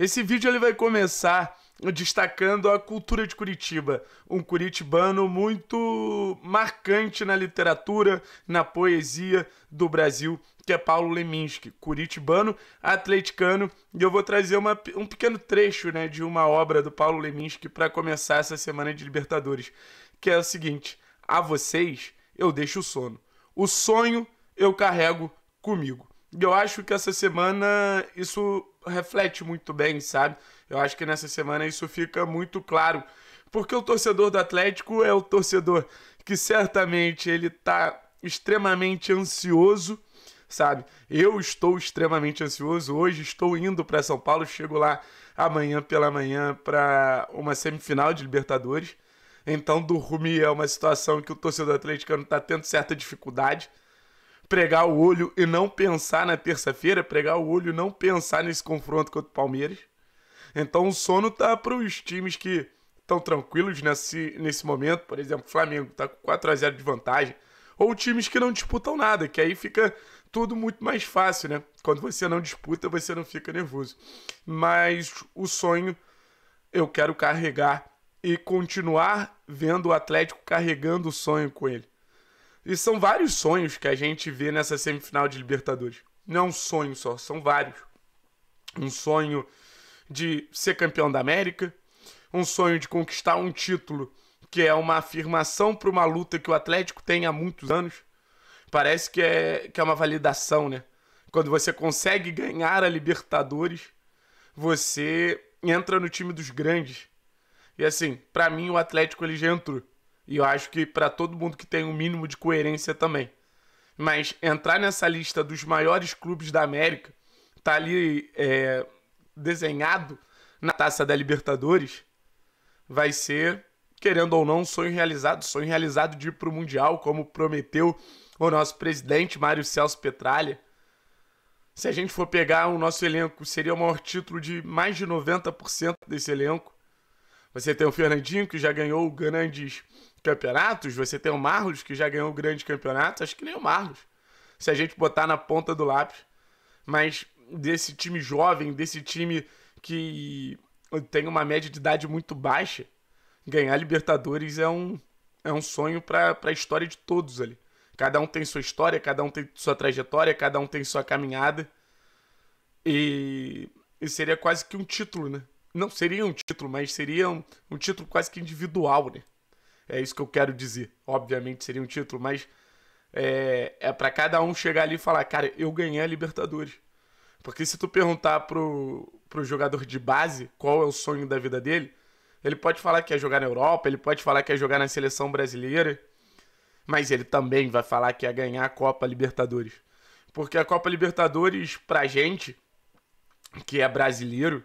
Esse vídeo ele vai começar destacando a cultura de Curitiba, um curitibano muito marcante na literatura, na poesia do Brasil, que é Paulo Leminski, curitibano, atleticano, e eu vou trazer uma, um pequeno trecho né, de uma obra do Paulo Leminski para começar essa semana de Libertadores, que é o seguinte: a vocês eu deixo o sono, o sonho eu carrego comigo. E eu acho que essa semana isso reflete muito bem, sabe? Eu acho que nessa semana isso fica muito claro. Porque o torcedor do Atlético é o torcedor que certamente ele tá extremamente ansioso, sabe? Eu estou extremamente ansioso hoje, estou indo para São Paulo, chego lá amanhã pela manhã para uma semifinal de Libertadores. Então dormir é uma situação que o torcedor atleticano está tendo certa dificuldade pregar o olho e não pensar na terça-feira, pregar o olho e não pensar nesse confronto contra o Palmeiras. Então o sono tá para os times que estão tranquilos nesse, nesse momento, por exemplo, o Flamengo tá com 4 a 0 de vantagem, ou times que não disputam nada, que aí fica tudo muito mais fácil, né? Quando você não disputa, você não fica nervoso. Mas o sonho eu quero carregar e continuar vendo o Atlético carregando o sonho com ele. E são vários sonhos que a gente vê nessa semifinal de Libertadores. Não é um sonho só, são vários. Um sonho de ser campeão da América, um sonho de conquistar um título que é uma afirmação para uma luta que o Atlético tem há muitos anos. Parece que é, que é uma validação, né? Quando você consegue ganhar a Libertadores, você entra no time dos grandes. E assim, para mim o Atlético ele já entrou. E eu acho que para todo mundo que tem um mínimo de coerência também. Mas entrar nessa lista dos maiores clubes da América, tá ali é, desenhado na taça da Libertadores, vai ser, querendo ou não, sonho realizado. Sonho realizado de ir pro Mundial, como prometeu o nosso presidente Mário Celso Petralha. Se a gente for pegar o nosso elenco, seria o maior título de mais de 90% desse elenco. Você tem o Fernandinho, que já ganhou grandes campeonatos. Você tem o Marlos, que já ganhou grandes campeonatos. Acho que nem o Marlos. Se a gente botar na ponta do lápis. Mas desse time jovem, desse time que tem uma média de idade muito baixa, ganhar Libertadores é um, é um sonho para a história de todos ali. Cada um tem sua história, cada um tem sua trajetória, cada um tem sua caminhada. E, e seria quase que um título, né? não seria um título, mas seria um, um título quase que individual, né? É isso que eu quero dizer. Obviamente seria um título, mas é, é para cada um chegar ali e falar, cara, eu ganhei a Libertadores. Porque se tu perguntar pro, pro jogador de base qual é o sonho da vida dele, ele pode falar que é jogar na Europa, ele pode falar que é jogar na seleção brasileira, mas ele também vai falar que é ganhar a Copa Libertadores. Porque a Copa Libertadores, pra gente, que é brasileiro,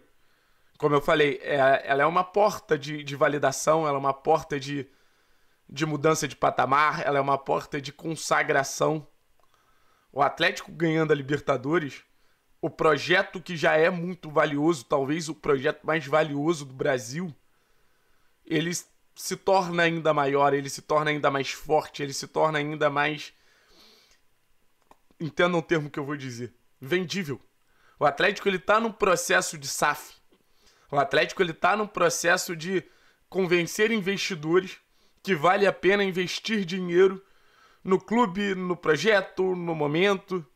como eu falei, é, ela é uma porta de, de validação, ela é uma porta de, de mudança de patamar, ela é uma porta de consagração. O Atlético ganhando a Libertadores, o projeto que já é muito valioso, talvez o projeto mais valioso do Brasil, ele se torna ainda maior, ele se torna ainda mais forte, ele se torna ainda mais. Entendam o termo que eu vou dizer. Vendível. O Atlético ele tá num processo de SAF. O Atlético ele está num processo de convencer investidores que vale a pena investir dinheiro no clube, no projeto, no momento.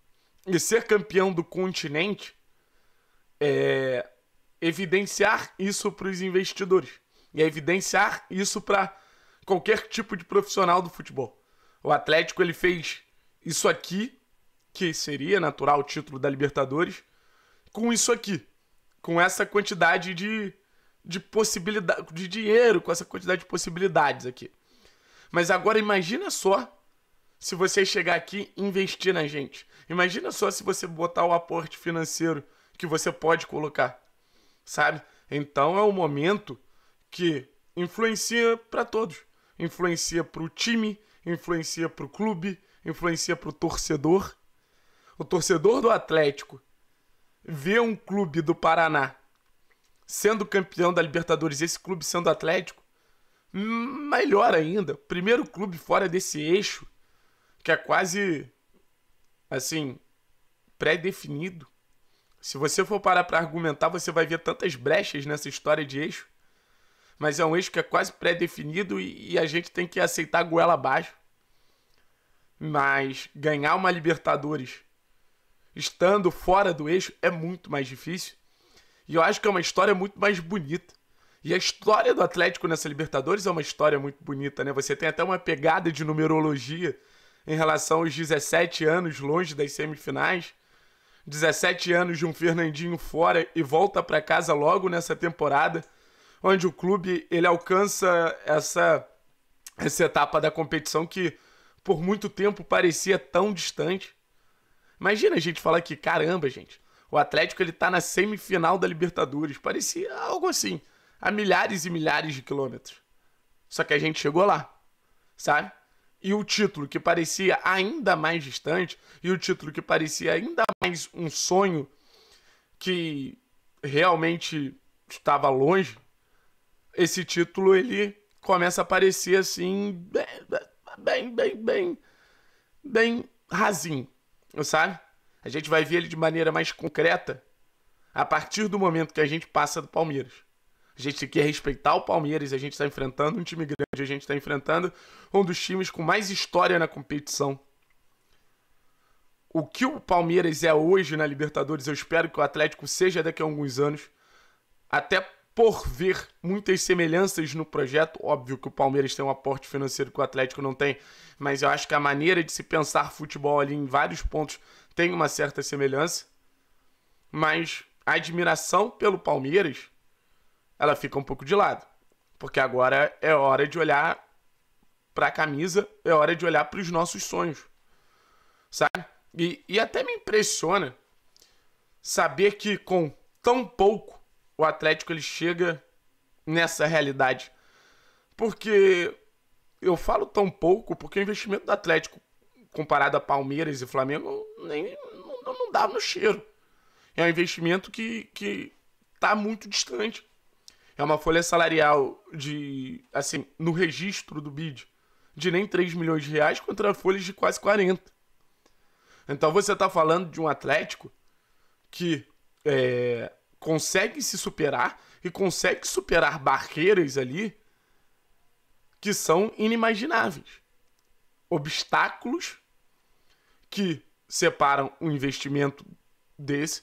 E ser campeão do continente é evidenciar isso para os investidores. E é evidenciar isso para qualquer tipo de profissional do futebol. O Atlético ele fez isso aqui, que seria natural o título da Libertadores, com isso aqui, com essa quantidade de, de possibilidade de dinheiro, com essa quantidade de possibilidades aqui. Mas agora imagina só se você chegar aqui e investir na gente. Imagina só se você botar o aporte financeiro que você pode colocar, sabe? Então é um momento que influencia para todos. Influencia para o time, influencia para o clube, influencia para o torcedor. O torcedor do Atlético ver um clube do Paraná sendo campeão da Libertadores, esse clube sendo Atlético, melhor ainda, primeiro clube fora desse eixo que é quase assim pré-definido. Se você for parar para argumentar, você vai ver tantas brechas nessa história de eixo. Mas é um eixo que é quase pré-definido e, a gente tem que aceitar a goela abaixo. Mas ganhar uma Libertadores estando fora do eixo é muito mais difícil. E eu acho que é uma história muito mais bonita. E a história do Atlético nessa Libertadores é uma história muito bonita, né? Você tem até uma pegada de numerologia em relação aos 17 anos longe das semifinais. 17 anos de um Fernandinho fora e volta para casa logo nessa temporada, onde o clube ele alcança essa essa etapa da competição que por muito tempo parecia tão distante. Imagina a gente falar que, caramba, gente, o Atlético ele tá na semifinal da Libertadores. Parecia algo assim, a milhares e milhares de quilômetros. Só que a gente chegou lá, sabe? E o título que parecia ainda mais distante, e o título que parecia ainda mais um sonho que realmente estava longe, esse título ele começa a parecer assim, bem, bem, bem, bem, bem rasinho sabe? A gente vai ver ele de maneira mais concreta a partir do momento que a gente passa do Palmeiras. A gente quer respeitar o Palmeiras, a gente está enfrentando um time grande, a gente está enfrentando um dos times com mais história na competição. O que o Palmeiras é hoje na Libertadores, eu espero que o Atlético seja daqui a alguns anos, até por ver muitas semelhanças no projeto. Óbvio que o Palmeiras tem um aporte financeiro que o Atlético não tem, mas eu acho que a maneira de se pensar futebol ali em vários pontos tem uma certa semelhança. Mas a admiração pelo Palmeiras, ela fica um pouco de lado, porque agora é hora de olhar para a camisa, é hora de olhar para os nossos sonhos, sabe? E, e até me impressiona saber que com tão pouco o Atlético ele chega nessa realidade. Porque eu falo tão pouco, porque o investimento do Atlético comparado a Palmeiras e Flamengo nem, não, não no cheiro. É um investimento que, que tá muito distante. É uma folha salarial de, assim, no registro do BID, de nem 3 milhões de reais contra folhas de quase 40. Então você está falando de um Atlético que é, consegue se superar e consegue superar barreiras ali que são inimagináveis. Obstáculos que separam um investimento desse.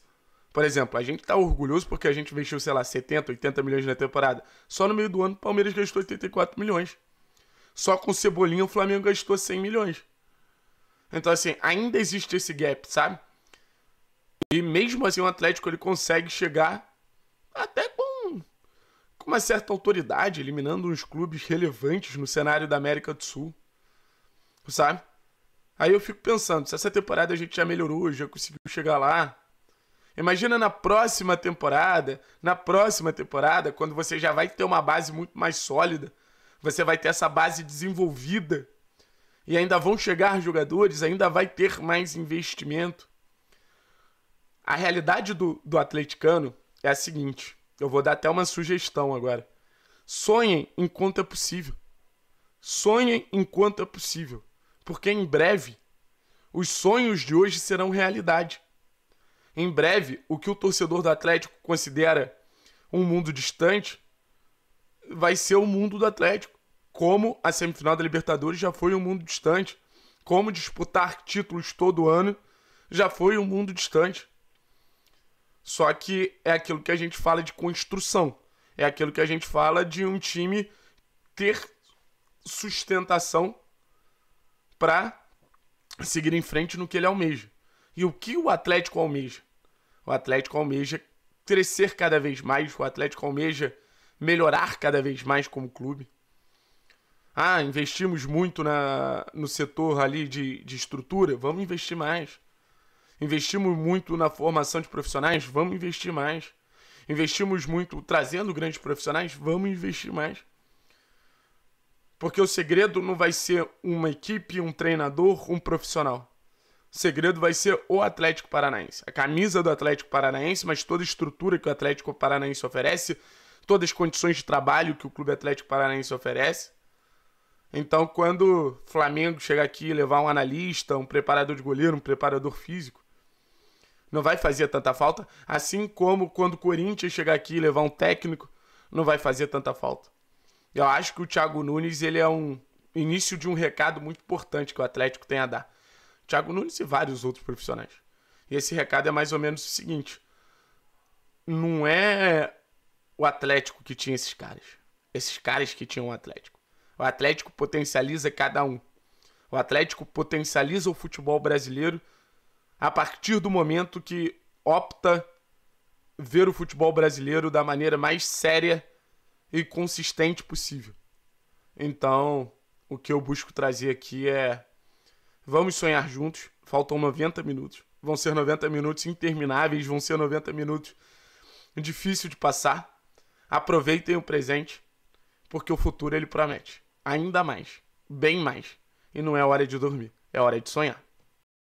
Por exemplo, a gente está orgulhoso porque a gente investiu, sei lá, 70, 80 milhões na temporada. Só no meio do ano, o Palmeiras gastou 84 milhões. Só com Cebolinha, o Flamengo gastou 100 milhões. Então, assim, ainda existe esse gap, sabe? E mesmo assim o Atlético ele consegue chegar até com, com uma certa autoridade, eliminando uns clubes relevantes no cenário da América do Sul. Sabe? Aí eu fico pensando, se essa temporada a gente já melhorou, já conseguiu chegar lá. Imagina na próxima temporada, na próxima temporada, quando você já vai ter uma base muito mais sólida, você vai ter essa base desenvolvida e ainda vão chegar jogadores, ainda vai ter mais investimento. A realidade do, do atleticano é a seguinte: eu vou dar até uma sugestão agora. Sonhem enquanto é possível. Sonhem enquanto é possível. Porque em breve, os sonhos de hoje serão realidade. Em breve, o que o torcedor do Atlético considera um mundo distante vai ser o mundo do Atlético. Como a semifinal da Libertadores já foi um mundo distante. Como disputar títulos todo ano já foi um mundo distante. Só que é aquilo que a gente fala de construção. É aquilo que a gente fala de um time ter sustentação para seguir em frente no que ele almeja. E o que o Atlético almeja? O Atlético almeja crescer cada vez mais, o Atlético almeja melhorar cada vez mais como clube. Ah, investimos muito na, no setor ali de, de estrutura, vamos investir mais. Investimos muito na formação de profissionais, vamos investir mais. Investimos muito trazendo grandes profissionais, vamos investir mais. Porque o segredo não vai ser uma equipe, um treinador, um profissional. O segredo vai ser o Atlético Paranaense. A camisa do Atlético Paranaense, mas toda a estrutura que o Atlético Paranaense oferece, todas as condições de trabalho que o Clube Atlético Paranaense oferece. Então, quando o Flamengo chegar aqui e levar um analista, um preparador de goleiro, um preparador físico, não vai fazer tanta falta, assim como quando o Corinthians chegar aqui e levar um técnico, não vai fazer tanta falta. Eu acho que o Thiago Nunes ele é um início de um recado muito importante que o Atlético tem a dar. Thiago Nunes e vários outros profissionais. E esse recado é mais ou menos o seguinte: não é o Atlético que tinha esses caras, esses caras que tinham o Atlético. O Atlético potencializa cada um. O Atlético potencializa o futebol brasileiro a partir do momento que opta ver o futebol brasileiro da maneira mais séria e consistente possível. Então, o que eu busco trazer aqui é vamos sonhar juntos. Faltam 90 minutos. Vão ser 90 minutos intermináveis, vão ser 90 minutos difícil de passar. Aproveitem o presente, porque o futuro ele promete ainda mais, bem mais. E não é hora de dormir, é hora de sonhar.